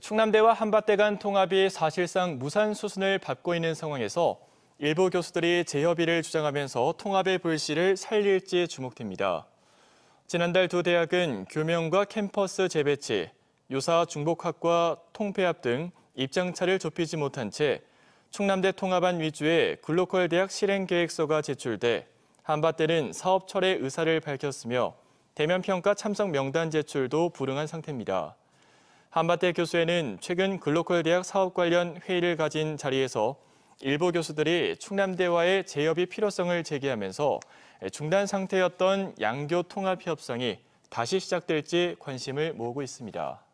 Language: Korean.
충남대와 한밭대 간 통합이 사실상 무산 수순을 밟고 있는 상황에서 일부 교수들이 재협의를 주장하면서 통합의 불씨를 살릴지 주목됩니다. 지난달 두 대학은 교명과 캠퍼스 재배치, 유사 중복학과 통폐합 등 입장차를 좁히지 못한 채 충남대 통합안 위주의 글로컬 대학 실행 계획서가 제출돼 한밭대는 사업 철회 의사를 밝혔으며 대면 평가 참석 명단 제출도 불응한 상태입니다. 한밭대 교수회는 최근 글로컬 대학 사업 관련 회의를 가진 자리에서 일부 교수들이 충남대와의 재협의 필요성을 제기하면서 중단 상태였던 양교 통합 협상이 다시 시작될지 관심을 모으고 있습니다.